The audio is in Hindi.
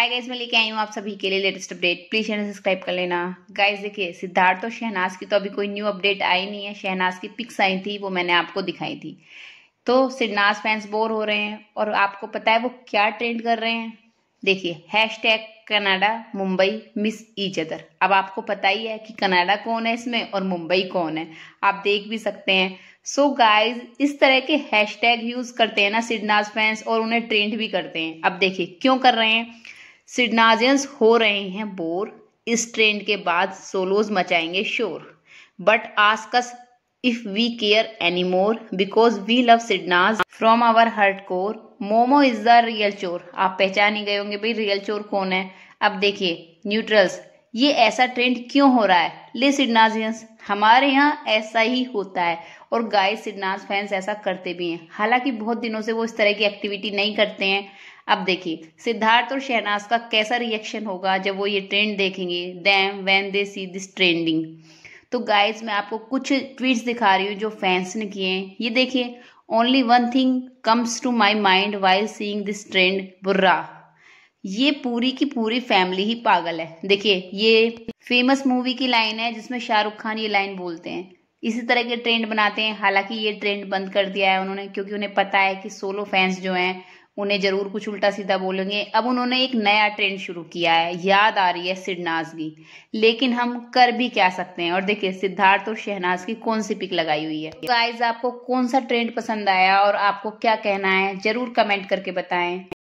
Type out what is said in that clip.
हाय गाइज मैं लेके आई हूँ आप सभी के लिए latest update please channel subscribe कर लेना गाइज देखिए सिद्धार्थ और शहनाज की तो अभी कोई न्यू अपडेट आई नहीं है शहनाज की पिक्स आई थी वो मैंने आपको दिखाई थी तो सिद्धनाज फैंस बोर हो रहे हैं और आपको पता है वो क्या ट्रेंड कर रहे हैं देखिए hash Canada Mumbai miss each other अब आपको पता ही है कि कनाडा कौन है इसमें और मुंबई कौन है आप देख भी सकते हैं सो so गाइस इस तरह के हैश यूज करते हैं ना सिडनाज फैंस और उन्हें ट्रेंड भी करते हैं अब देखिए क्यों कर रहे हैं सिडनाजियंस हो रहे हैं बोर इस ट्रेंड के बाद सोलोज मचाएंगे शोर but asks if we care any more because we love Sidnaaz from our heart core Momo is the real चोर आप पहचान ही गए होंगे भाई रियल चोर कौन है अब देखिए न्यूट्रल्स ये ऐसा ट्रेंड क्यों हो रहा है ले सिडनाजियंस हमारे यहाँ ऐसा ही होता है और गाय सिडनाज फैंस ऐसा करते भी हैं हालांकि बहुत दिनों से वो इस तरह की एक्टिविटी नहीं करते हैं अब देखिए सिद्धार्थ और शहनाज का कैसा रिएक्शन होगा जब वो ये ट्रेंड देखेंगे them when they see this trending तो गाइज मैं आपको कुछ ट्वीट्स दिखा रही हूँ जो फैंस ने किए हैं ये देखिए only one thing comes to my mind why seeing this trend बुर्रा ये पूरी की पूरी फैमिली ही पागल है देखिए ये फेमस मूवी की लाइन है जिसमें शाहरुख खान ये लाइन बोलते हैं इसी तरह के ट्रेंड बनाते हैं हालांकि ये ट्रेंड बंद कर दिया है उन्होंने क्योंकि उन्हें पता है कि सोलो फैंस जो हैं उन्हें जरूर कुछ उल्टा सीधा बोलेंगे अब उन्होंने एक नया ट्रेंड शुरू किया है याद आ रही है सिडनाज की लेकिन हम कर भी क्या सकते हैं और देखिए सिद्धार्थ और शहनाज की कौन सी पिक लगाई हुई है गाइस आपको कौन सा ट्रेंड पसंद आया और आपको क्या कहना है जरूर कमेंट करके बताएं